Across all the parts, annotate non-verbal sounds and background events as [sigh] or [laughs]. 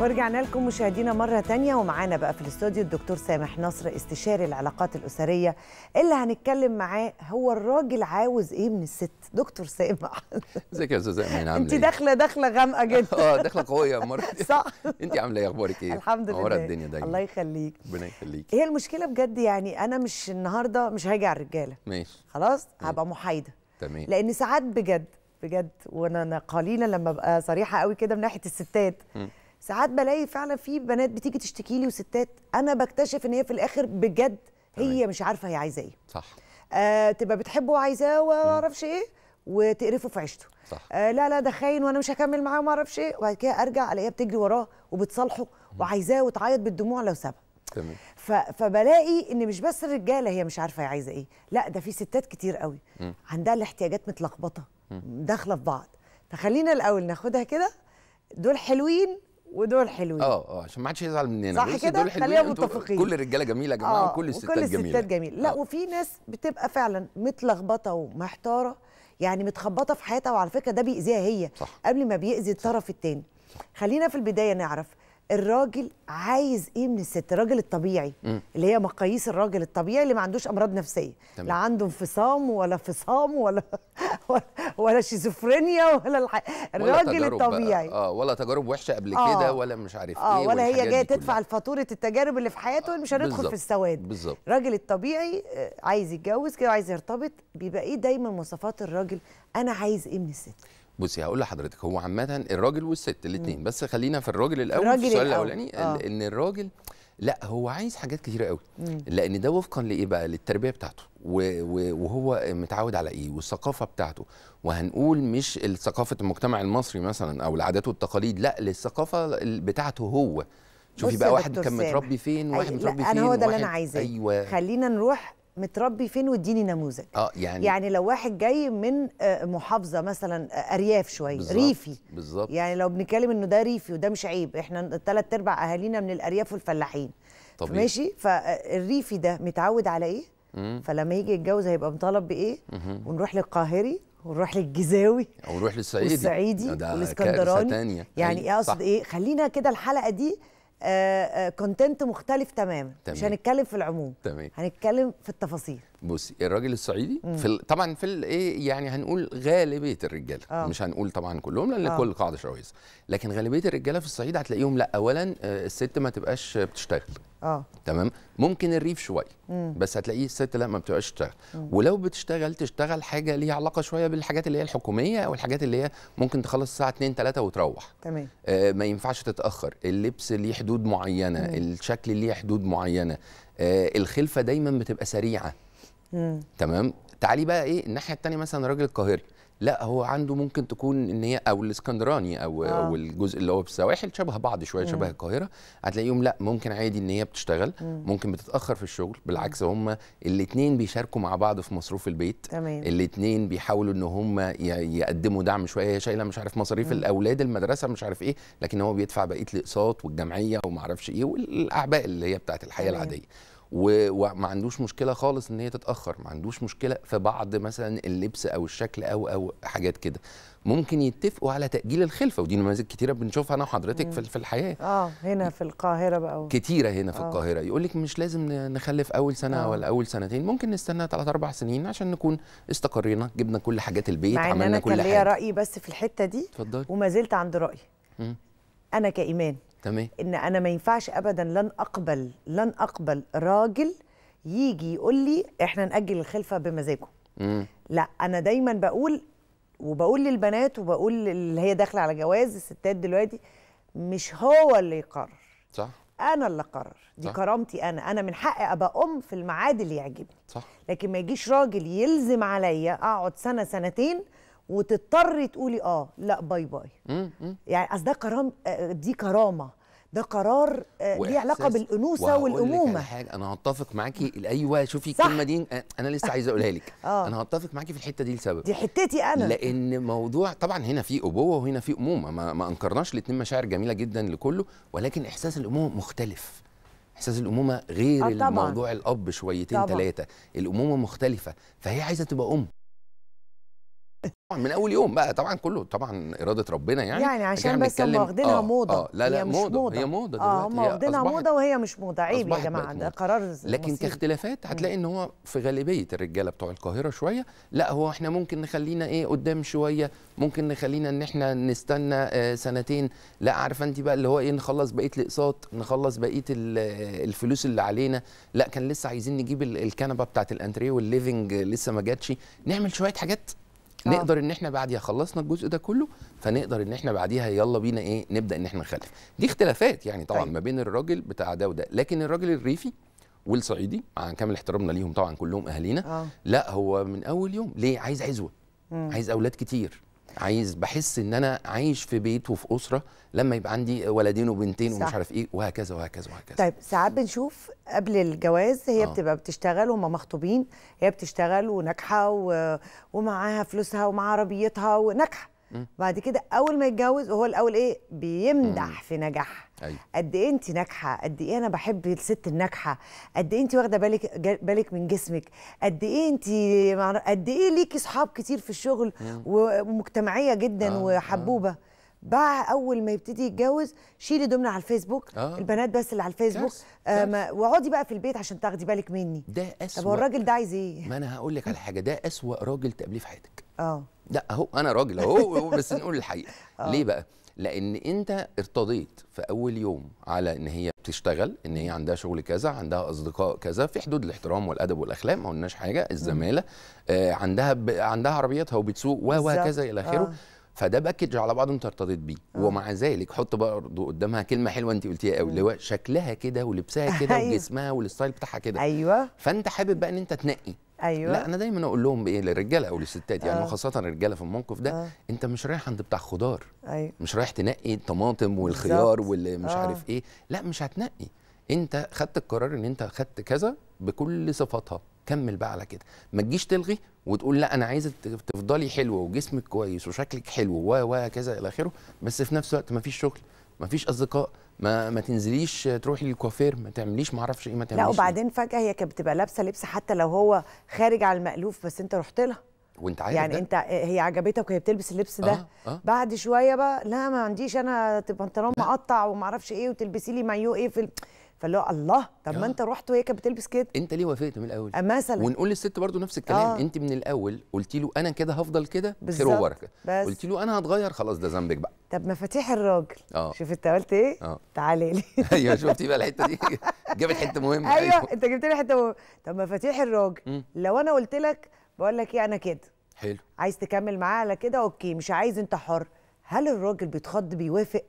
ورجعنا لكم مشاهدينا مرة تانية ومعانا بقى في الاستوديو الدكتور سامح نصر استشاري العلاقات الأسرية اللي هنتكلم معاه هو الراجل عاوز إيه من الست دكتور سامح ازيك يا أستاذ أمين أنت إيه؟ داخلة داخلة غامقة جدا [laughs] أه داخلة قوية مرة [laughs] صح [laughs] أنت عاملة إيه أخبارك إيه؟ الحمد لله ورا الدنيا دايما الله يخليك ربنا يخليك هي المشكلة بجد يعني أنا مش النهاردة مش هاجي على الرجالة ماشي خلاص هبقى محايدة تمام لأن ساعات بجد بجد وأنا قليلا لما أبقى صريحة قوي كده من ناحية الستات م. ساعات بلاقي فعلا في بنات بتيجي تشتكي لي وستات انا بكتشف ان هي في الاخر بجد هي مش عارفه هي عايزه ايه صح آه تبقى بتحبه وعايزاه وما اعرفش ايه وتقرفه في عيشته صح آه لا لا ده خاين وانا مش هكمل معاه وما اعرفش ايه وبعد كده ارجع الاقيها بتجري وراه وبتصالحه وعايزاه وتعيط بالدموع لو سابها تمام فبلاقي ان مش بس الرجاله هي مش عارفه هي عايزه ايه لا ده في ستات كتير قوي م. عندها الاحتياجات متلخبطه داخله في بعض فخلينا الاول ناخدها كده دول حلوين ودول حلوين اه اه عشان ما حدش يزعل مننا صح كده دول خلينا متفقين كل الرجاله جميله يا جماعه آه، وكل الستات جميله وكل الستات جميله لا أوه. وفي ناس بتبقى فعلا متلخبطه ومحتاره يعني متخبطه في حياتها وعلى فكره ده بيأذيها هي صح. قبل ما بيأذي الطرف الثاني خلينا في البدايه نعرف الراجل عايز ايه من الست الراجل الطبيعي م. اللي هي مقاييس الراجل الطبيعي اللي ما عندوش امراض نفسيه تمام. لا عنده انفصام ولا فصام ولا [laughs] ولا, شيزوفرينيا ولا الح... الراجل ولا الطبيعي بقى. اه ولا تجارب وحشه قبل آه. كده ولا مش عارف آه ايه ولا هي جايه تدفع فاتوره التجارب اللي في حياته آه. مش هندخل في السواد بالظبط الراجل الطبيعي آه، عايز يتجوز كده عايز يرتبط بيبقى ايه دايما مواصفات الراجل انا عايز ايه من الست بصي هقول لحضرتك هو عامه الراجل والست الاثنين بس خلينا في الراجل الاول الراجل في السؤال الاولاني آه. ان الراجل لا هو عايز حاجات كتيره قوي لان ده وفقا لايه بقى للتربيه بتاعته وهو متعود على ايه والثقافه بتاعته وهنقول مش الثقافه المجتمع المصري مثلا او العادات والتقاليد لا للثقافه بتاعته هو شوفي بقى واحد كان متربي فين واحد متربي فين انا هو ده اللي انا عايزاه ايوه خلينا نروح متربي فين واديني نموذج اه يعني يعني لو واحد جاي من آه، محافظه مثلا آه، ارياف شويه بالزبط ريفي بالظبط يعني لو بنتكلم انه ده ريفي وده مش عيب احنا ثلاث ارباع اهالينا من الارياف والفلاحين طبيعي ماشي فالريفي آه، ده متعود على ايه مم. فلما يجي يتجوز هيبقى مطالب بايه مم. ونروح للقاهري ونروح للجزاوي ونروح للصعيدي والصعيدي والاسكندراني يعني اقصد أيوة، إيه, ايه خلينا كده الحلقه دي كونتنت آه، آه، مختلف تماما مش هنتكلم في العموم تمام. هنتكلم في التفاصيل بصي الراجل الصعيدي في طبعا في الايه يعني هنقول غالبيه الرجاله آه. مش هنقول طبعا كلهم لان آه. كل قاعده شويه لكن غالبيه الرجاله في الصعيد هتلاقيهم لا اولا آه، الست ما تبقاش بتشتغل اه تمام ممكن الريف شويه بس هتلاقيه الست لا ما بتبقاش تشتغل ولو بتشتغل تشتغل حاجه ليها علاقه شويه بالحاجات اللي هي الحكوميه او الحاجات اللي هي ممكن تخلص الساعه 2 3 وتروح تمام آه ما ينفعش تتاخر اللبس ليه حدود معينه مم. الشكل ليه حدود معينه آه الخلفه دايما بتبقى سريعه تمام تعالي بقى ايه الناحيه الثانيه مثلا راجل القاهره لا هو عنده ممكن تكون ان هي او الاسكندراني او آه. او الجزء اللي هو في السواحل شبه بعض شويه شبه القاهره هتلاقيهم لا ممكن عادي ان هي بتشتغل مم. ممكن بتتاخر في الشغل بالعكس هم الاثنين بيشاركوا مع بعض في مصروف البيت الاثنين بيحاولوا ان هم يقدموا دعم شويه هي شايله مش عارف مصاريف الاولاد المدرسه مش عارف ايه لكن هو بيدفع بقيه الاقساط والجمعيه وما اعرفش ايه والاعباء اللي هي بتاعت الحياه تمام. العاديه وما عندوش مشكله خالص ان هي تتاخر ما عندوش مشكله في بعض مثلا اللبس او الشكل او او حاجات كده ممكن يتفقوا على تاجيل الخلفه ودي نماذج كتيره بنشوفها انا وحضرتك في, في الحياه اه هنا في القاهره بقى كتيره هنا في آه. القاهره يقول لك مش لازم نخلف اول سنه آه. ولا اول سنتين ممكن نستنى ثلاث اربع سنين عشان نكون استقرينا جبنا كل حاجات البيت عملنا كل حاجه انا كان ليا رايي بس في الحته دي اتفضلي وما زلت عند رايي انا كايمان تمام ان انا ما ينفعش ابدا لن اقبل لن اقبل راجل يجي يقول لي احنا ناجل الخلفه بمزاجه لا انا دايما بقول وبقول للبنات وبقول اللي هي داخله على جواز الستات دلوقتي مش هو اللي يقرر صح انا اللي اقرر دي صح. كرامتي انا انا من حقي ابقى ام في الميعاد اللي يعجبني صح لكن ما يجيش راجل يلزم عليا اقعد سنه سنتين وتضطري تقولي اه لا باي باي يعني اصل ده كرام دي كرامه ده قرار آه، ليه علاقه بالانوثه والامومه حاجه انا هتفق معاكي ايوه شوفي الكلمه دي انا لسه عايز اقولها لك [laughs] آه. انا هتفق معاكي في الحته دي لسبب دي حتتي انا لان موضوع طبعا هنا في ابوه وهنا في امومه ما, ما انكرناش الاثنين مشاعر جميله جدا لكله ولكن احساس الامومه مختلف احساس الامومه غير آه طبعًا. الموضوع الاب شويتين ثلاثه الامومه مختلفه فهي عايزه تبقى ام طبعا من اول يوم بقى طبعا كله طبعا اراده ربنا يعني يعني عشان بس هم واخدينها آه موضه آه لا لا هي موضة, مش موضه هي موضه اه هم واخدينها موضه وهي مش موضه عيب يا جماعه ده قرار لكن مصير. كاختلافات هتلاقي ان هو في غالبيه الرجاله بتوع القاهره شويه لا هو احنا ممكن نخلينا ايه قدام شويه ممكن نخلينا ان احنا نستنى آه سنتين لا عارفه انت بقى اللي هو ايه نخلص بقيه الاقساط نخلص بقيه الفلوس اللي علينا لا كان لسه عايزين نجيب الكنبه بتاعه الانتريه والليفنج لسه ما جاتش نعمل شويه حاجات آه. نقدر ان احنا بعديها خلصنا الجزء ده كله فنقدر ان احنا بعديها يلا بينا ايه نبدا ان احنا نخلف دي اختلافات يعني طبعا أيوة. ما بين الراجل بتاع ده وده لكن الراجل الريفي والصعيدي مع كامل احترامنا ليهم طبعا كلهم اهالينا آه. لا هو من اول يوم ليه عايز عزوه مم. عايز اولاد كتير عايز بحس ان انا عايش في بيت وفي اسره لما يبقى عندي ولدين وبنتين صح. ومش عارف ايه وهكذا وهكذا وهكذا طيب ساعات بنشوف قبل الجواز هي آه. بتبقى بتشتغل وهم مخطوبين هي بتشتغل وناجحه ومعاها فلوسها ومعاها عربيتها وناجحه بعد كده اول ما يتجوز وهو الاول ايه بيمدح م. في نجاحها أيوة. قد ايه انت ناجحه قد ايه انا بحب الست الناجحه قد ايه انت واخده بالك بالك من جسمك قد ايه انت قد ايه ليكي صحاب كتير في الشغل مم. ومجتمعيه جدا آه. وحبوبه آه. بقى اول ما يبتدي يتجوز شيلي دمنا على الفيسبوك آه. البنات بس اللي على الفيسبوك آه، واقعدي بقى في البيت عشان تاخدي بالك مني ده اسوء طب هو الراجل ده عايز ايه ما انا هقول لك على حاجه ده اسوء راجل تقابليه في حياتك اه لا اهو انا راجل اهو بس نقول الحقيقه [laughs] آه. ليه بقى لان انت ارتضيت في اول يوم على ان هي بتشتغل ان هي عندها شغل كذا عندها اصدقاء كذا في حدود الاحترام والادب والاخلاق ما قلناش حاجه الزماله آه عندها ب... عندها عربيتها وبتسوق وهكذا الى اخره آه. فده باكج على بعضه انت ارتضيت بيه آه. ومع ذلك حط برضه قدامها كلمه حلوه انت قلتيها قوي اللي هو شكلها كده ولبسها كده [laughs] أيوه. وجسمها والستايل بتاعها كده ايوه فانت حابب بقى ان انت تنقي ايوه لا انا دايما اقول لهم ايه للرجاله او للستات يعني آه. خاصه الرجاله في الموقف ده آه. انت مش رايح عند بتاع خضار أيوة. مش رايح تنقي الطماطم والخيار واللي مش آه. عارف ايه لا مش هتنقي انت خدت القرار ان انت خدت كذا بكل صفاتها كمل بقى على كده ما تجيش تلغي وتقول لا انا عايز تفضلي حلوه وجسمك كويس وشكلك حلو و كذا الى اخره بس في نفس الوقت ما فيش شغل ما فيش اصدقاء ما ما تنزليش تروحي للكوافير ما تعمليش ما اعرفش ايه ما تعمليش لا وبعدين فجاه هي كانت بتبقى لابسه لبس حتى لو هو خارج على المالوف بس انت رحت لها وانت عارف يعني ده؟ انت هي عجبتك وهي بتلبس اللبس ده آه آه. بعد شويه بقى لا ما عنديش انا بنطلون مقطع وما اعرفش ايه وتلبسي لي مايو ايه في ال... فاللي هو الله طب ما آه. انت رحت وهي كانت بتلبس كده انت ليه وافقت من الاول آه، مثلا ونقول للست برضو نفس الكلام آه. انت من الاول قلتي له انا كده هفضل كده خير وبركه قلت له انا هتغير خلاص ده ذنبك بقى طب مفاتيح الراجل اه شوف انت قلت ايه آه. تعالي لي [laughs] ايوه شفتي بقى الحته دي [laughs] جابت حته مهمه ايوه, أيوه. انت جبت لي حته مهمه طب مفاتيح الراجل م. لو انا قلت لك بقول لك ايه انا كده حلو عايز تكمل معاه على كده اوكي مش عايز انت حر هل الراجل بيتخض بيوافق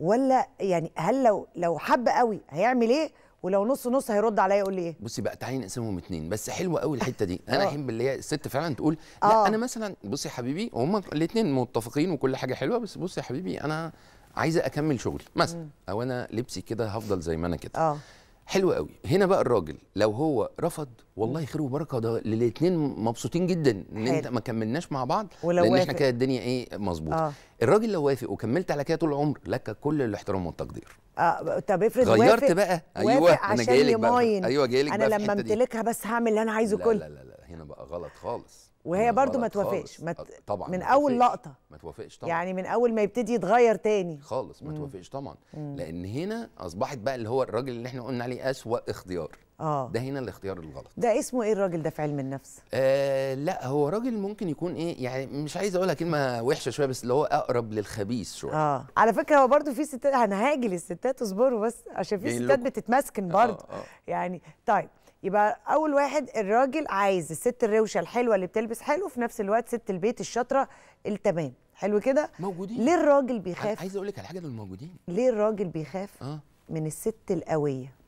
ولا يعني هل لو لو حب قوي هيعمل ايه ولو نص نص هيرد عليا يقول لي ايه بصي بقى تعالي نقسمهم اتنين بس حلوه قوي الحته دي [laughs] آه. انا احب اللي هي الست فعلا تقول لا أوه. انا مثلا بصي يا حبيبي هما الاثنين متفقين وكل حاجه حلوه بس بصي يا حبيبي انا عايزه اكمل شغل مثلا او انا لبسي كده هفضل زي ما انا كده آه. حلو قوي هنا بقى الراجل لو هو رفض والله خير وبركه ده للاثنين مبسوطين جدا ان انت ما كملناش مع بعض ولو لان احنا كده الدنيا ايه مظبوطه آه. الراجل لو وافق وكملت على كده طول العمر لك كل الاحترام والتقدير اه طب افرض غيرت وافق أيوة، بقى ايوه وافق عشان انا جاي لك بقى ايوه جاي لك انا لما امتلكها بس هعمل اللي انا عايزه كله لا لا لا هنا بقى غلط خالص وهي برضو ما توافقش ما مت... أه، طبعا من اول لقطه ما توافقش طبعا يعني من اول ما يبتدي يتغير تاني خالص ما توافقش طبعا مم. لان هنا اصبحت بقى اللي هو الراجل اللي احنا قلنا عليه اسوا اختيار آه. ده هنا الاختيار الغلط ده اسمه ايه الراجل ده في علم النفس آه لا هو راجل ممكن يكون ايه يعني مش عايز اقولها كلمه وحشه شويه بس اللي هو اقرب للخبيث شويه اه على فكره هو برده في ستات انا هاجل للستات اصبروا بس عشان في إيه ستات بتتمسكن برده آه آه. يعني طيب يبقى اول واحد الراجل عايز الست الروشه الحلوه اللي بتلبس حلو في نفس الوقت ست البيت الشاطره التمام حلو كده موجودين ليه الراجل بيخاف عايز اقول لك على حاجه دول موجودين ليه الراجل بيخاف آه. من الست القويه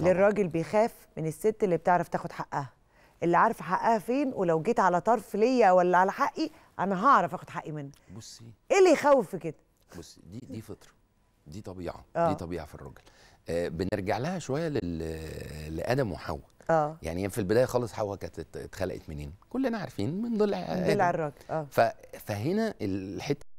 للراجل بيخاف من الست اللي بتعرف تاخد حقها اللي عارفه حقها فين ولو جيت على طرف ليا ولا على حقي انا هعرف اخد حقي منها بصي ايه اللي يخوف في كده بصي دي دي فطره دي طبيعه آه. دي طبيعه في الراجل آه بنرجع لها شويه لادم وحواء آه. يعني في البدايه خالص حواء كانت اتخلقت منين كلنا عارفين من ضلع من ضلع الراجل آه. فهنا الحته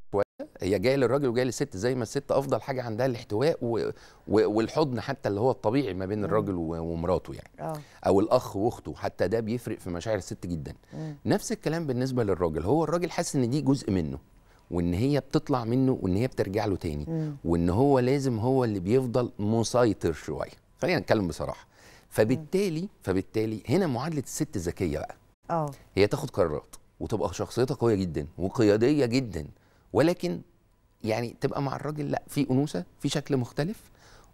هي جايه للراجل وجايه للست زي ما الست افضل حاجه عندها الاحتواء و... و... والحضن حتى اللي هو الطبيعي ما بين الراجل و... ومراته يعني أوه. او الاخ واخته حتى ده بيفرق في مشاعر الست جدا مم. نفس الكلام بالنسبه للراجل هو الراجل حاسس ان دي جزء منه وان هي بتطلع منه وان هي بترجع له تاني مم. وان هو لازم هو اللي بيفضل مسيطر شويه خلينا نتكلم بصراحه فبالتالي فبالتالي هنا معادله الست ذكيه بقى أوه. هي تاخد قرارات وتبقى شخصيتها قويه جدا وقياديه جدا ولكن يعني تبقى مع الراجل لا في انوثه في شكل مختلف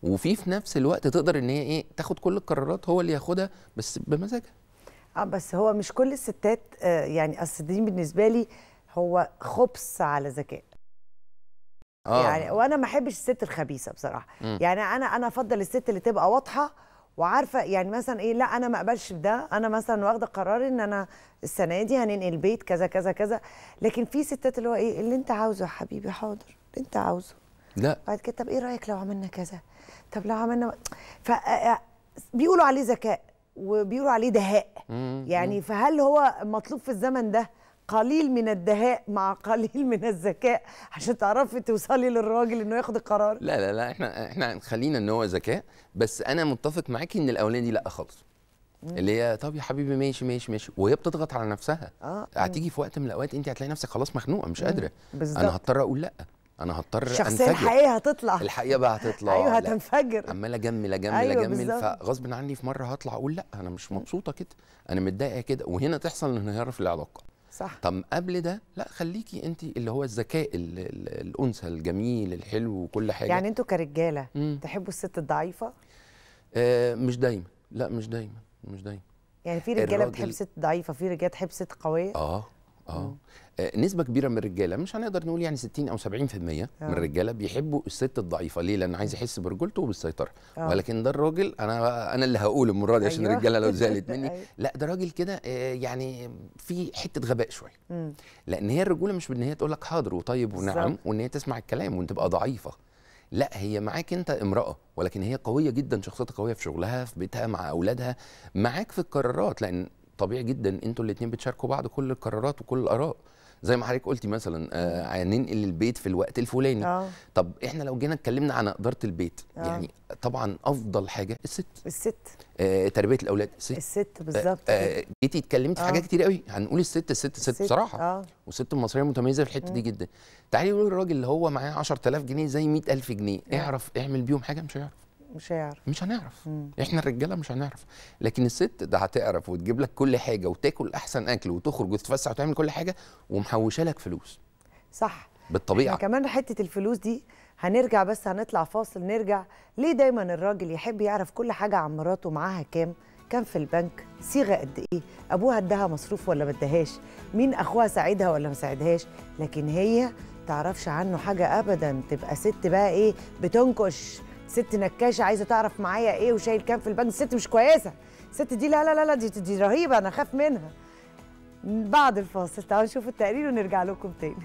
وفي في نفس الوقت تقدر ان هي ايه تاخد كل القرارات هو اللي ياخدها بس بمزاجها اه بس هو مش كل الستات آه يعني اصل دي بالنسبه لي هو خبص على ذكاء آه. يعني وانا ما احبش الست الخبيثه بصراحه م. يعني انا انا افضل الست اللي تبقى واضحه وعارفه يعني مثلا ايه لا انا ما اقبلش بده انا مثلا واخده قرار ان انا السنه دي هننقل بيت كذا كذا كذا لكن في ستات اللي هو ايه اللي انت عاوزه يا حبيبي حاضر اللي انت عاوزه لا بعد كده طب ايه رايك لو عملنا كذا طب لو عملنا ف بيقولوا عليه ذكاء وبيقولوا عليه دهاء يعني فهل هو مطلوب في الزمن ده قليل من الدهاء مع قليل من الذكاء عشان تعرفي توصلي للراجل انه ياخد القرار لا لا لا احنا احنا خلينا ان هو ذكاء بس انا متفق معاكي ان الاولانيه دي لا خالص اللي هي طب يا حبيبي ماشي ماشي ماشي وهي بتضغط على نفسها اه, آه. هتيجي في وقت من الاوقات انت هتلاقي نفسك خلاص مخنوقه مش قادره انا هضطر اقول لا انا هضطر انفجر الشخصيه الحقيقيه هتطلع الحقيقه بقى هتطلع ايوه هتنفجر عمال اجمل اجمل أيوة اجمل فغصب عني في مره هطلع اقول لا انا مش مبسوطه كده انا متضايقه كده وهنا تحصل انهيار في العلاقه صح طب قبل ده لا خليكي انت اللي هو الذكاء الانثى الجميل الحلو وكل حاجه يعني انتوا كرجاله مم. تحبوا الست الضعيفه آه مش دايما لا مش دايما مش دايما يعني في رجاله بتحب ست ضعيفه في رجاله تحب ست قويه اه آه. اه نسبه كبيره من الرجاله مش هنقدر نقول يعني 60 او 70% من آه. الرجاله بيحبوا الست الضعيفه ليه لان عايز يحس برجولته وبالسيطره أوه. ولكن ده الراجل انا انا اللي هقول المره دي عشان أيوه. الرجاله لو زعلت [laughs] مني أيوه. لا ده راجل كده آه، يعني في حته غباء شويه لان هي الرجوله مش بان هي تقول لك حاضر وطيب ونعم وان هي تسمع الكلام وان تبقى ضعيفه لا هي معاك انت امراه ولكن هي قويه جدا شخصيتها قويه في شغلها في بيتها مع اولادها معاك في القرارات لان طبيعي جدا انتوا الاثنين بتشاركوا بعض كل القرارات وكل الاراء زي ما حضرتك قلتي مثلا آه هننقل البيت في الوقت الفلاني آه. طب احنا لو جينا اتكلمنا عن اداره البيت آه. يعني طبعا افضل حاجه الست الست آه تربيه الاولاد الست الست آه، بالظبط آه آه جيتي اتكلمتي في آه. حاجات كتير قوي هنقول الست الست الست, الست. بصراحه آه. والست المصريه متميزه في الحته دي جدا تعالي قولي الراجل اللي هو معاه 10000 جنيه زي 100000 جنيه آه. اعرف اعمل بيهم حاجه مش هيعرف مش هيعرف مش هنعرف مم. احنا الرجاله مش هنعرف لكن الست ده هتعرف وتجيب لك كل حاجه وتاكل احسن اكل وتخرج وتتفسح وتعمل كل حاجه ومحوشه لك فلوس صح بالطبيعه كمان حته الفلوس دي هنرجع بس هنطلع فاصل نرجع ليه دايما الراجل يحب يعرف كل حاجه عن مراته معاها كام كان في البنك صيغه قد ايه ابوها اداها مصروف ولا ما اداهاش مين اخوها ساعدها ولا ما ساعدهاش لكن هي تعرفش عنه حاجه ابدا تبقى ست بقى ايه بتنكش ست نكاشه عايزه تعرف معايا ايه وشايل كام في البنك الست مش كويسه الست دي لا لا لا لا دي دي رهيبه انا اخاف منها بعد الفاصل تعالوا نشوف التقرير ونرجع لكم تاني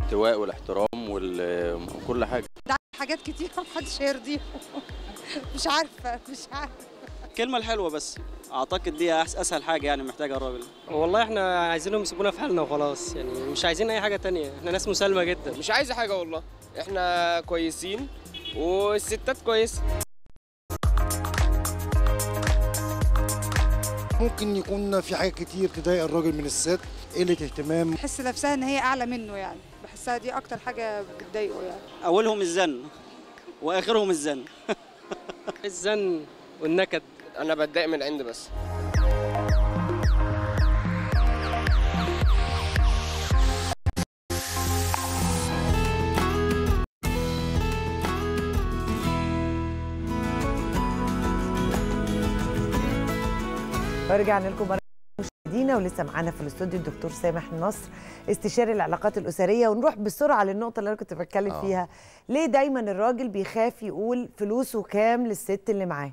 الاحتواء والاحترام وكل حاجه حاجات كتير محدش هيرضيهم مش عارفه مش عارفه الكلمه الحلوه بس اعتقد دي اسهل حاجه يعني محتاجه الراجل والله احنا عايزينهم يسيبونا في حالنا وخلاص يعني مش عايزين اي حاجه تانية احنا ناس مسالمه جدا مش عايزه حاجه والله احنا كويسين والستات كويسه ممكن يكون في حاجات كتير تضايق الراجل من الست قله اهتمام تحس نفسها ان هي اعلى منه يعني بحسها دي اكتر حاجه بتضايقه يعني اولهم الزن واخرهم الزن [laughs] الزن والنكد انا بتضايق من عند بس رجعنا لكم مره مشاهدينا ولسه معانا في الاستوديو الدكتور سامح النصر استشاري العلاقات الاسريه ونروح بسرعه للنقطه اللي انا كنت بتكلم آه. فيها ليه دايما الراجل بيخاف يقول فلوسه كام للست اللي معاه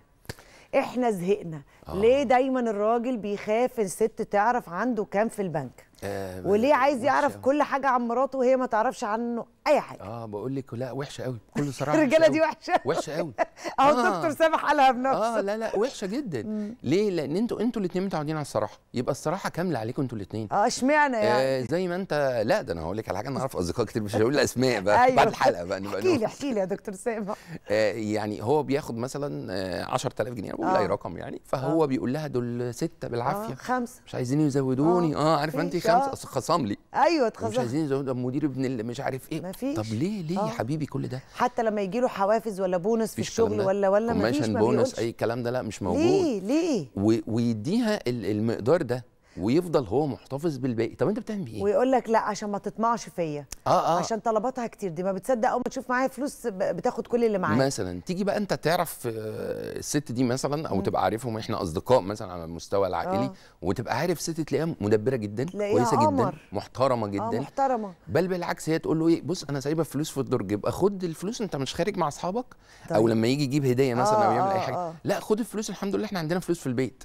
احنا زهقنا آه. ليه دايما الراجل بيخاف الست تعرف عنده كام في البنك آه وليه عايز يعرف أوي. كل حاجه عن مراته وهي ما تعرفش عنه اي حاجه اه بقول لك لا وحشه قوي كل [laughs] صراحه الرجاله دي وحشه وحشه قوي [laughs] اهو الدكتور آه. سامح قالها بنفسه اه لا لا وحشه جدا [laughs] ليه لان انتوا انتوا الاثنين متعودين على الصراحه يبقى الصراحه كامله عليكم انتوا الاثنين اه اشمعنى آه، يعني آه زي ما انت لا ده انا هقول لك على حاجه انا اعرف اصدقاء كتير مش هقول اسماء بقى أيوه. بعد الحلقه بقى نبقى احكي لي احكي لي يا دكتور سامح آه يعني هو بياخد مثلا 10000 آه، جنيه بقول اي رقم يعني فهو هو بيقول لها دول سته بالعافيه آه خمسه مش عايزين يزودوني اه, آه عارف انت خمسه آه. خصم لي ايوه اتخصم مش عايزين يزودوني مدير ابن اللي مش عارف ايه مفيش. طب ليه ليه يا آه. حبيبي كل ده حتى لما يجي له حوافز ولا بونص في الشغل ولا ولا مفيش ما بونص اي الكلام ده لا مش موجود ليه ليه ويديها المقدار ده ويفضل هو محتفظ بالباقي طب انت بتعمل ايه ويقول لك لا عشان ما تطمعش فيا اه اه عشان طلباتها كتير دي ما بتصدق اول ما تشوف معايا فلوس بتاخد كل اللي معايا مثلا تيجي بقى انت تعرف آه، الست دي مثلا او م. تبقى عارفهم احنا اصدقاء مثلا على المستوى العائلي آه. وتبقى عارف ست تلاقيها مدبره جدا كويسه جدا محترمه آه، جدا آه محترمه بل بالعكس هي تقول له ايه بص انا سايبه فلوس في الدرج يبقى خد الفلوس انت مش خارج مع اصحابك او طيب. لما يجي يجيب هديه مثلا آه او يعمل اي آه، حاجه آه. لا خد الفلوس الحمد لله احنا عندنا فلوس في البيت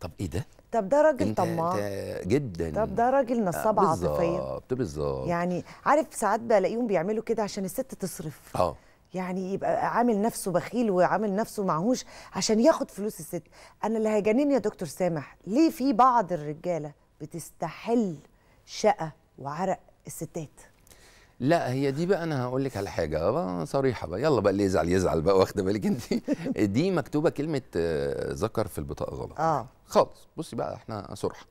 طب ايه ده؟ طب ده راجل طماع جدا طب ده راجل نصاب آه، عاطفيا بالظبط بالظبط يعني عارف ساعات بلاقيهم بيعملوا كده عشان الست تصرف اه يعني يبقى عامل نفسه بخيل وعامل نفسه معهوش عشان ياخد فلوس الست انا اللي هيجنني يا دكتور سامح ليه في بعض الرجاله بتستحل شقه وعرق الستات لا هي دي بقى انا هقول لك على حاجه بقى آه، صريحه بقى يلا بقى اللي يزعل يزعل بقى واخده بالك انت [laughs] دي مكتوبه كلمه آه، ذكر في البطاقه غلط اه خالص بصي بقى احنا صرحه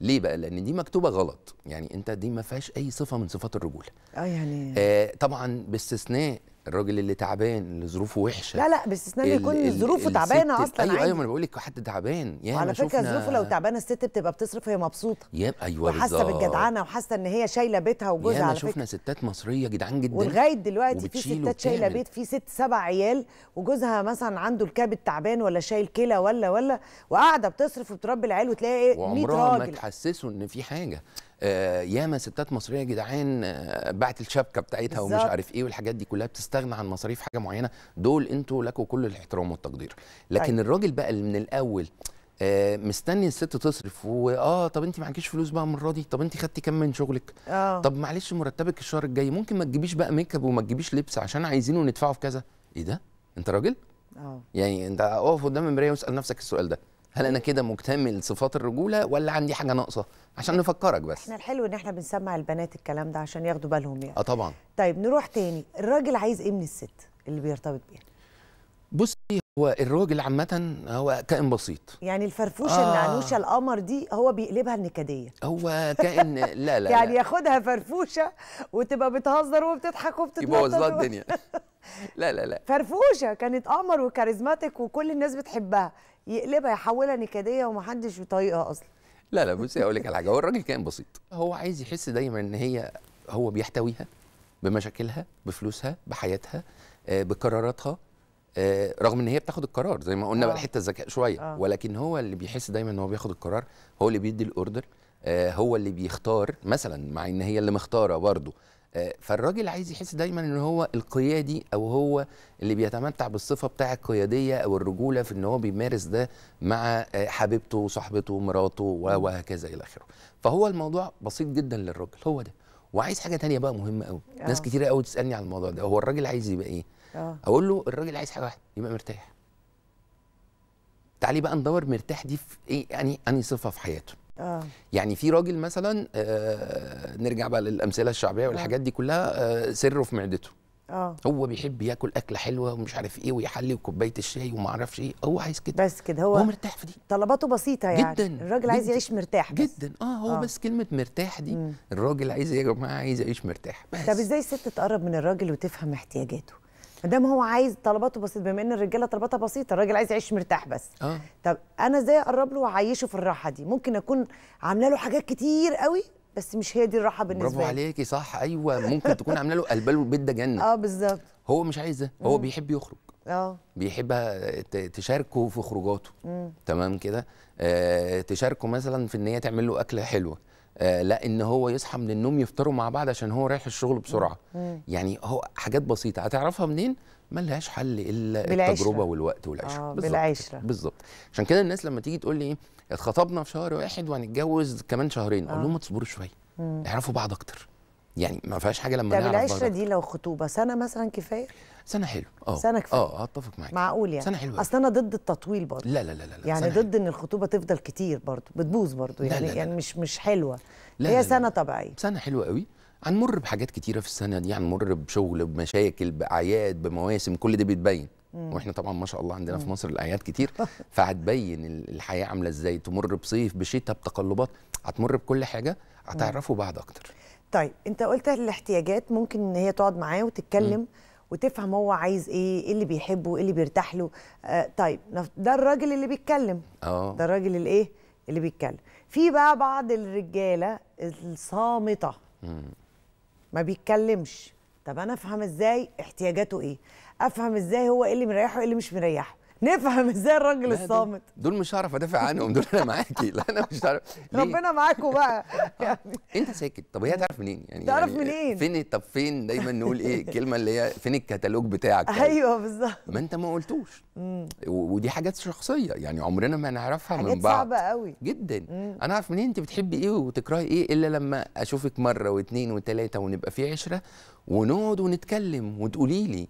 ليه بقى لان دي مكتوبه غلط يعني انت دي ما فيهاش اي صفه من صفات الرجوله اه يعني آه طبعا باستثناء الراجل اللي تعبان اللي ظروفه وحشه لا لا باستثناء يكون ظروفه تعبانه اصلا ايوه ايوه ما انا بقول لك حد تعبان يا على فكره ظروفه لو تعبانه الست بتبقى بتصرف وهي مبسوطه يا ايوه وحاسه بالجدعانه وحاسه ان هي شايله بيتها وجوزها على فكره شفنا ستات مصريه جدعان جدا ولغايه دلوقتي في ستات شايله بيت في ست سبع عيال وجوزها مثلا عنده الكبد تعبان ولا شايل كلى ولا ولا وقاعده بتصرف وبتربي العيال وتلاقي 100 إيه، راجل وعمرها ما تحسسه ان في حاجه آه، ياما ستات مصريه يا جدعان آه، باعت الشبكه بتاعتها بالزبط. ومش عارف ايه والحاجات دي كلها بتستغنى عن مصاريف حاجه معينه دول انتوا لكم كل الاحترام والتقدير لكن أي. أيوة. الراجل بقى اللي من الاول آه، مستني الست تصرف واه طب انت معكيش فلوس بقى المره دي طب انت خدتي كام من شغلك أوه. طب معلش مرتبك الشهر الجاي ممكن ما تجيبيش بقى ميك اب وما تجيبيش لبس عشان عايزينه ندفعه في كذا ايه ده انت راجل اه يعني انت اقف قدام المرايه واسال نفسك السؤال ده هل انا كده مكتمل صفات الرجوله ولا عندي حاجه ناقصه عشان نفكرك بس احنا الحلو ان احنا بنسمع البنات الكلام ده عشان ياخدوا بالهم يعني اه طبعا طيب نروح تاني الراجل عايز ايه من الست اللي بيرتبط بيها بصي هو الراجل عامة هو كائن بسيط يعني الفرفوشة آه. النعنوشة القمر دي هو بيقلبها النكدية هو كائن [laughs] لا لا يعني ياخدها فرفوشة وتبقى بتهزر وبتضحك وبتتنطط يبوظ لها الدنيا لا لا لا فرفوشة كانت قمر وكاريزماتيك وكل الناس بتحبها يقلبها يحولها نكديه ومحدش بيطايقها اصلا لا لا بصي اقول لك على حاجه هو الراجل كان بسيط هو عايز يحس دايما ان هي هو بيحتويها بمشاكلها بفلوسها بحياتها آه، بقراراتها آه، رغم ان هي بتاخد القرار زي ما قلنا بقى آه. حته الذكاء شويه آه. ولكن هو اللي بيحس دايما ان هو بياخد القرار هو اللي بيدي الاوردر هو اللي بيختار مثلا مع ان هي اللي مختاره برضه آه، فالراجل عايز يحس دايما ان هو القيادي او هو اللي بيتمتع بالصفه بتاع القياديه او الرجوله في ان هو بيمارس ده مع آه، حبيبته وصاحبته ومراته وهكذا الى اخره فهو الموضوع بسيط جدا للراجل هو ده وعايز حاجه تانية بقى مهمه قوي أوه. ناس آه. كتير قوي تسالني على الموضوع ده هو الراجل عايز يبقى ايه أوه. اقول له الراجل عايز حاجه واحده يبقى مرتاح تعالي بقى ندور مرتاح دي في ايه يعني اني صفه في حياته آه. يعني في راجل مثلا آه نرجع بقى للامثله الشعبيه آه. والحاجات دي كلها آه سره في معدته آه. هو بيحب ياكل اكله حلوه ومش عارف ايه ويحلي وكوبايه الشاي وما اعرفش ايه هو عايز كده بس كده هو هو مرتاح في دي طلباته بسيطه يعني جدا الراجل عايز يعيش مرتاح بس. جدا اه هو أوه. بس كلمه مرتاح دي مم. الراجل عايز يا جماعه عايز يعيش مرتاح بس طب ازاي الست تقرب من الراجل وتفهم احتياجاته ما دام هو عايز طلباته بسيطه بما ان الرجاله طلباتها بسيطه الراجل عايز يعيش مرتاح بس آه. طب انا ازاي اقرب له واعيشه في الراحه دي ممكن اكون عامله له حاجات كتير قوي بس مش هي دي الراحه بالنسبه لي برافو عليكي صح ايوه ممكن تكون عامله له قلبه البيت ده جنه اه بالظبط هو مش عايز ده هو بيحب يخرج اه بيحب تشاركه في خروجاته تمام كده آه تشاركه مثلا في ان هي تعمل له اكله حلوه آه، لا ان هو يصحى من النوم يفطروا مع بعض عشان هو رايح الشغل بسرعه يعني هو حاجات بسيطه هتعرفها منين ملهاش حل الا بالعشرة. التجربه والوقت والعشره آه بالعشره بالظبط عشان كده الناس لما تيجي تقول لي ايه اتخطبنا في شهر واحد وهنتجوز كمان شهرين اقول آه. لهم ما تصبروا شويه اعرفوا بعض اكتر يعني ما فيهاش حاجه لما نعرف العشره دي لو خطوبه سنه مثلا كفايه سنه حلو اه سنه كفايه اه اتفق معاك معقول يعني سنه حلوه اصل انا ضد التطويل برضه لا لا لا لا يعني ضد ان الخطوبه تفضل كتير برضه بتبوظ برضه يعني لا لا يعني لا. يعني مش مش حلوه لا هي لا لا. سنه طبيعيه سنه حلوه قوي هنمر بحاجات كتيره في السنه دي هنمر بشغل بمشاكل باعياد بمواسم كل ده بيتبين مم. واحنا طبعا ما شاء الله عندنا مم. في مصر الاعياد كتير [laughs] فهتبين الحياه عامله ازاي تمر بصيف بشتاء بتقلبات هتمر بكل حاجه هتعرفوا بعض اكتر طيب انت قلت الاحتياجات ممكن ان هي تقعد معاه وتتكلم مم. وتفهم هو عايز ايه ايه اللي بيحبه ايه اللي بيرتاح له آه طيب ده الراجل اللي بيتكلم اه ده الراجل اللي ايه اللي بيتكلم في بقى بعض الرجاله الصامته ما بيتكلمش طب انا افهم ازاي احتياجاته ايه افهم ازاي هو ايه اللي مريحه ايه اللي مش مريحه نفهم ازاي الراجل الصامت دول مش هعرف ادافع عنهم دول انا معاكي لا انا مش هعرف ربنا معاكم بقى آه. [laughs] يعني انت ساكت طب هي تعرف منين يعني تعرف يعني منين فين طب فين دايما نقول ايه الكلمه اللي هي فين الكتالوج بتاعك طيب. ايوه بالظبط ما انت ما قلتوش ودي حاجات شخصيه يعني عمرنا ما نعرفها من بعض صعبه قوي جدا مم. انا اعرف منين انت بتحبي ايه وتكرهي ايه الا لما اشوفك مره واثنين وثلاثه ونبقى في عشره ونقعد ونتكلم وتقولي لي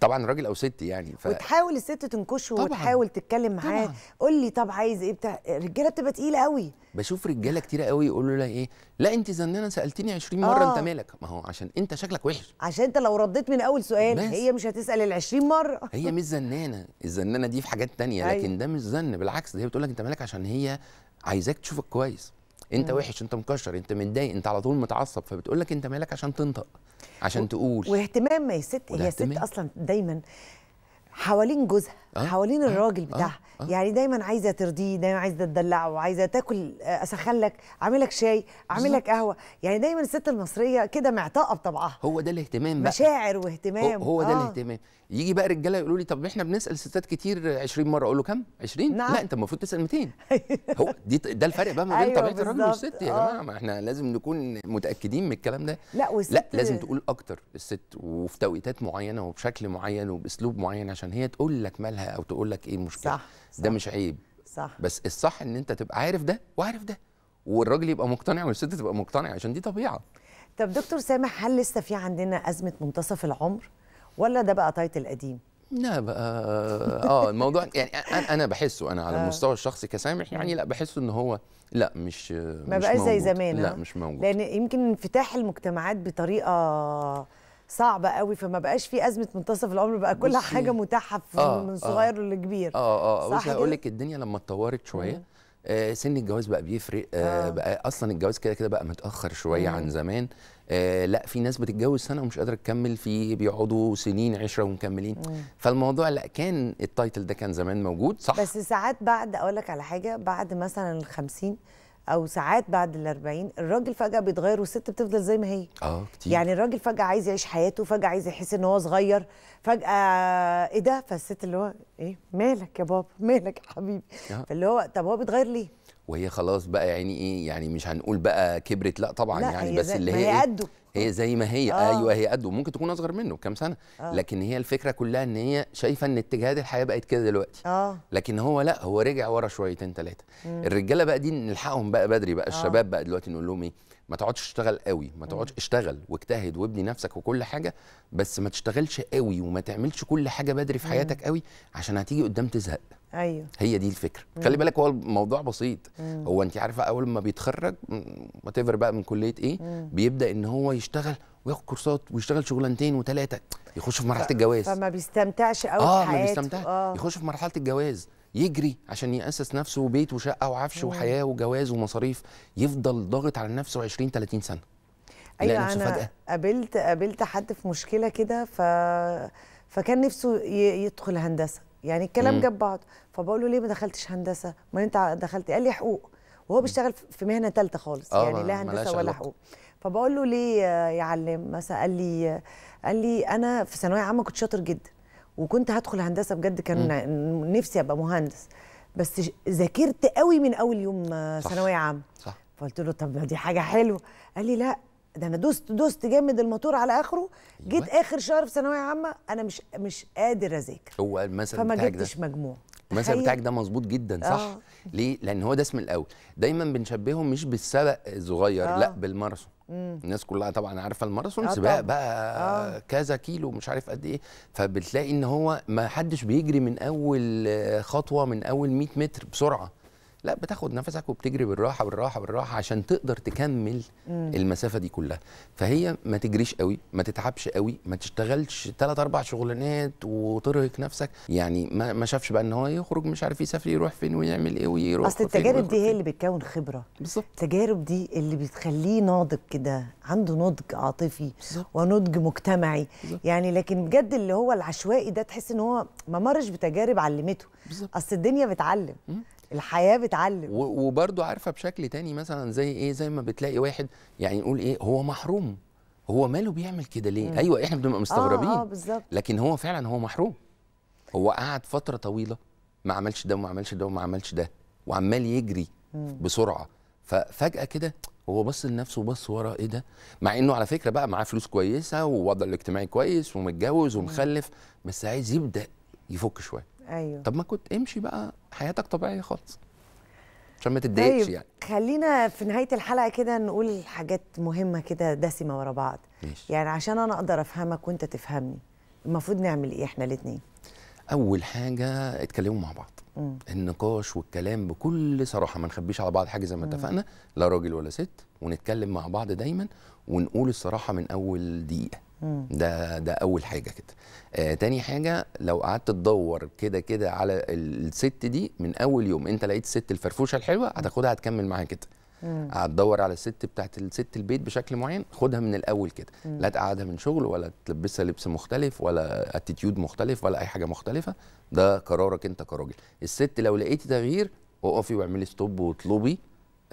طبعا راجل او ست يعني ف... وتحاول الست تنكشه طبعًا. وتحاول تتكلم معاه قول لي طب عايز ايه بتاع الرجاله بتبقى تقيله قوي بشوف رجاله كتيره قوي يقولوا لها ايه لا انت زنانه سالتني 20 مره آه. انت مالك ما هو عشان انت شكلك وحش عشان انت لو رديت من اول سؤال بس. هي مش هتسال ال 20 مره هي مش زنانه الزنانه دي في حاجات تانية أيوه. لكن ده مش زن بالعكس ده هي بتقول لك انت مالك عشان هي عايزاك تشوفك كويس انت وحش انت مكشر انت متضايق انت على طول متعصب فبتقول لك انت مالك عشان تنطق عشان تقول واهتمام يا ست هي ست اصلا دايما حوالين جوزها آه؟, آه، حوالين الراجل آه، بتاعها آه؟ آه؟ يعني دايما عايزه ترضيه دايما عايزه تدلعه وعايزه تاكل آه، اسخن لك اعمل لك شاي اعمل لك قهوه يعني دايما الست المصريه كده معتقه بطبعها هو ده الاهتمام بقى مشاعر واهتمام هو, هو ده آه. الاهتمام يجي بقى رجاله يقولوا لي طب احنا بنسال ستات كتير 20 مره اقول له كم 20 نعم. لا انت المفروض تسال 200 [laughs] هو دي ده الفرق بقى ما بين أيوة طبيعه الراجل والست يا آه. جماعه ما احنا لازم نكون متاكدين من الكلام ده لا والست لا لازم تقول اكتر الست وفي توقيتات معينه وبشكل معين وباسلوب معين عشان ان هي تقول لك مالها او تقول لك ايه المشكله صح, صح ده مش عيب صح بس الصح ان انت تبقى عارف ده وعارف ده والراجل يبقى مقتنع والست تبقى مقتنعه عشان دي طبيعه طب دكتور سامح هل لسه في عندنا ازمه منتصف العمر ولا ده بقى تايتل قديم لا بقى اه الموضوع [laughs] يعني انا بحسه انا على المستوى آه. الشخصي كسامح يعني لا بحسه ان هو لا مش ما بقاش زي زمان لا آه. مش موجود لان يمكن انفتاح المجتمعات بطريقه صعبه قوي فما بقاش في ازمه منتصف العمر بقى كل حاجه متاحه آه من آه. صغير آه لكبير اه اه, آه. بص هقول لك الدنيا لما اتطورت شويه آه سن الجواز بقى بيفرق آه آه. بقى اصلا الجواز كده كده بقى متاخر شويه آه. عن زمان آه لا في ناس بتتجوز سنه ومش قادره تكمل في بيقعدوا سنين عشره ومكملين آه. فالموضوع لا كان التايتل ده كان زمان موجود صح بس ساعات بعد اقول لك على حاجه بعد مثلا ال 50 او ساعات بعد ال 40 الراجل فجاه بيتغير والست بتفضل زي ما هي اه كتير يعني الراجل فجاه عايز يعيش حياته فجاه عايز يحس ان هو صغير فجاه ايه ده فالست اللي هو ايه مالك يا بابا [laughs] مالك يا حبيبي آه. فاللي هو طب هو بيتغير ليه وهي خلاص بقى يعني ايه يعني مش هنقول بقى كبرت لا طبعا لا يعني بس اللي هي, هي إيه؟ قده هي آه. زي ما هي آه. ايوه هي قده ممكن تكون اصغر منه بكام سنه آه. لكن هي الفكره كلها ان هي شايفه ان اتجاهات الحياه بقت كده دلوقتي آه. لكن هو لا هو رجع ورا شويتين ثلاثه الرجاله بقى دي نلحقهم بقى بدري بقى آه. الشباب بقى دلوقتي نقول لهم ايه ما تقعدش تشتغل قوي ما تقعدش اشتغل واجتهد وابني نفسك وكل حاجه بس ما تشتغلش قوي وما تعملش كل حاجه بدري في حياتك قوي عشان هتيجي قدام تزهق ايوه هي دي الفكره مم. خلي بالك هو الموضوع بسيط مم. هو انت عارفه اول ما بيتخرج وات بقى من كليه ايه مم. بيبدا ان هو يشتغل وياخد كورسات ويشتغل شغلانتين وثلاثه يخش في مرحله الجواز فما بيستمتعش قوي اه ما بيستمتعش آه. يخش في مرحله الجواز يجري عشان يأسس نفسه وبيت وشقه وعفش مم. وحياه وجواز ومصاريف يفضل ضاغط على نفسه 20 30 سنه ايوه انا فجأة. قابلت قابلت حد في مشكله كده ف فكان نفسه يدخل هندسه يعني الكلام جاب بعض فبقول له ليه ما دخلتش هندسه ما انت دخلت قال لي حقوق وهو بيشتغل في مهنه ثالثه خالص آه، يعني لا هندسه ولا حقوق فبقول له ليه يا علام مثلا قال لي قال لي انا في ثانويه عامه كنت شاطر جدا وكنت هدخل هندسه بجد كان م. نفسي ابقى مهندس بس ذاكرت قوي من اول يوم ثانويه عامه فقلت له طب دي حاجه حلوه قال لي لا ده انا دوست دوست جامد الموتور على اخره أيوة. جيت اخر شهر في ثانويه عامه انا مش مش قادر اذاكر هو المثل فما جبتش ده. مجموع المثل بتاعك ده مظبوط جدا آه. صح آه. ليه لان هو ده اسم الاول دايما بنشبههم مش بالسبق الصغير آه. لا بالماراثون الناس كلها طبعا عارفه الماراثون آه سباق بقى آه. كذا كيلو مش عارف قد ايه فبتلاقي ان هو ما حدش بيجري من اول خطوه من اول 100 متر بسرعه لا بتاخد نفسك وبتجري بالراحه بالراحه بالراحه عشان تقدر تكمل مم. المسافه دي كلها فهي ما تجريش قوي ما تتعبش قوي ما تشتغلش ثلاث اربع شغلانات وترهق نفسك يعني ما, ما شافش بقى ان هو يخرج مش عارف يسافر يروح فين ويعمل ايه ويروح اصل التجارب دي هي اللي بتكون خبره بالظبط التجارب دي اللي بتخليه ناضج كده عنده نضج عاطفي بالزبط. ونضج مجتمعي بالزبط. يعني لكن بجد اللي هو العشوائي ده تحس ان هو ما مرش بتجارب علمته بالزبط. اصل الدنيا بتعلم مم. الحياه بتعلم وبرده عارفه بشكل تاني مثلا زي ايه زي ما بتلاقي واحد يعني نقول ايه هو محروم هو ماله بيعمل كده ليه؟ مم. ايوه احنا بنبقى مستغربين آه آه بالزبط. لكن هو فعلا هو محروم هو قعد فتره طويله ما عملش ده وما عملش ده وما عملش ده وعمال يجري مم. بسرعه ففجاه كده هو بص لنفسه وبص ورا ايه ده مع انه على فكره بقى معاه فلوس كويسه ووضع الاجتماعي كويس ومتجوز ومخلف بس عايز يبدا يفك شويه ايوه طب ما كنت امشي بقى حياتك طبيعيه خالص عشان ما تتضايقش طيب. يعني خلينا في نهايه الحلقه كده نقول حاجات مهمه كده دسمه ورا بعض ماشي. يعني عشان انا اقدر افهمك وانت تفهمني المفروض نعمل ايه احنا الاثنين اول حاجه اتكلموا مع بعض مم. النقاش والكلام بكل صراحه ما نخبيش على بعض حاجه زي ما اتفقنا لا راجل ولا ست ونتكلم مع بعض دايما ونقول الصراحه من اول دقيقه ده ده اول حاجه كده آه تاني حاجه لو قعدت تدور كده كده على الست دي من اول يوم انت لقيت الست الفرفوشه الحلوه هتاخدها هتكمل معاها كده هتدور على الست بتاعت الست البيت بشكل معين خدها من الاول كده لا تقعدها من شغل ولا تلبسها لبس مختلف ولا اتيتيود مختلف ولا اي حاجه مختلفه ده قرارك انت كراجل الست لو لقيتي تغيير اقفي واعملي ستوب واطلبي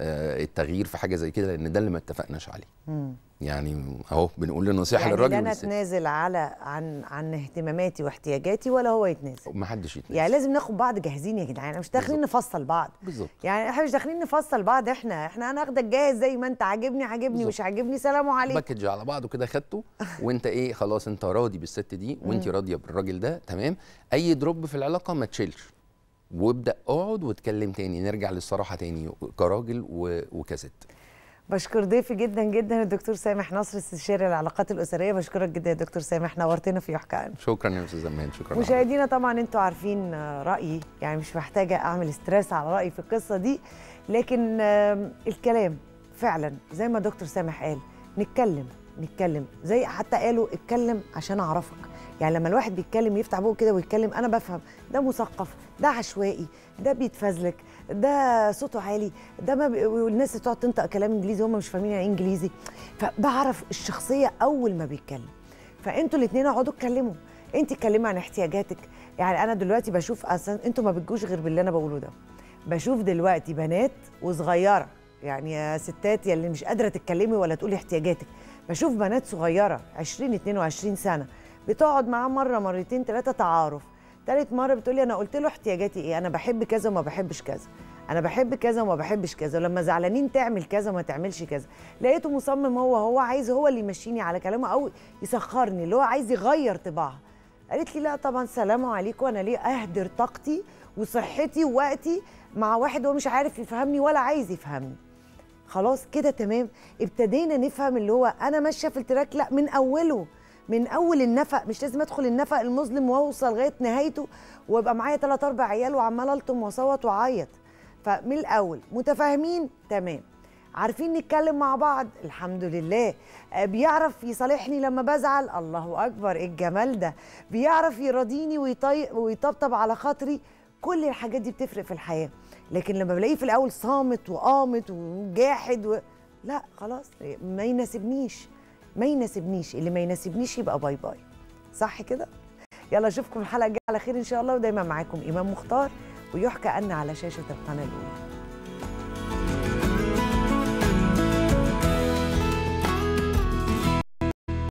آه، التغيير في حاجه زي كده لان ده اللي ما اتفقناش عليه مم. يعني اهو بنقول النصيحه يعني للراجل انا اتنازل على عن عن اهتماماتي واحتياجاتي ولا هو يتنازل ما حدش يتنازل يعني لازم ناخد بعض جاهزين يا جدعان احنا مش داخلين نفصل بعض بالظبط يعني احنا مش داخلين نفصل بعض احنا احنا انا اخدك جاهز زي ما انت عاجبني عاجبني مش عاجبني سلام عليكم باكج على بعضه كده خدته [laughs] وانت ايه خلاص انت راضي بالست دي وانت راضيه بالراجل ده تمام اي دروب في العلاقه ما تشيلش وابدا اقعد واتكلم تاني نرجع للصراحه تاني كراجل وكست بشكر ضيفي جدا جدا الدكتور سامح نصر استشاري العلاقات الاسريه بشكرك جدا يا دكتور سامح نورتنا في يحكى شكرا يا استاذ زمان شكرا مشاهدينا طبعا انتوا عارفين رايي يعني مش محتاجه اعمل ستريس على رايي في القصه دي لكن الكلام فعلا زي ما دكتور سامح قال نتكلم نتكلم زي حتى قالوا اتكلم عشان اعرفك يعني لما الواحد بيتكلم يفتح بقه كده ويتكلم انا بفهم ده مثقف ده عشوائي ده بيتفزلك ده صوته عالي ده ما بي... والناس اللي تقعد تنطق كلام انجليزي هم مش فاهمين يعني إيه انجليزي فبعرف الشخصيه اول ما بيتكلم فانتوا الاثنين اقعدوا اتكلموا انت اتكلمي عن احتياجاتك يعني انا دلوقتي بشوف اصلا انتوا ما بتجوش غير باللي انا بقوله ده بشوف دلوقتي بنات وصغيره يعني يا ستات يا اللي مش قادره تتكلمي ولا تقولي احتياجاتك بشوف بنات صغيره 20 22 سنه بتقعد معاه مره مرتين ثلاثه تعارف ثالث مره بتقولي انا قلت له احتياجاتي ايه انا بحب كذا وما بحبش كذا انا بحب كذا وما بحبش كذا ولما زعلانين تعمل كذا وما تعملش كذا لقيته مصمم هو هو عايز هو اللي يمشيني على كلامه او يسخرني اللي هو عايز يغير طباعها قالت لي لا طبعا سلام عليكم انا ليه اهدر طاقتي وصحتي ووقتي مع واحد هو مش عارف يفهمني ولا عايز يفهمني خلاص كده تمام ابتدينا نفهم اللي هو انا ماشيه في التراك لا من اوله من اول النفق مش لازم ادخل النفق المظلم واوصل لغايه نهايته وابقى معايا ثلاث اربع عيال وعمال الطم واصوت واعيط فمن الاول متفاهمين تمام عارفين نتكلم مع بعض الحمد لله آه، بيعرف يصالحني لما بزعل الله اكبر ايه الجمال ده بيعرف يراضيني ويطيق ويطبطب على خاطري كل الحاجات دي بتفرق في الحياه لكن لما بلاقيه في الاول صامت وقامت وجاحد و... لا خلاص ما يناسبنيش ما يناسبنيش اللي ما يناسبنيش يبقى باي باي صح كده يلا اشوفكم الحلقه الجايه على خير ان شاء الله ودايما معاكم ايمان مختار ويحكى ان على شاشه القناه الاولى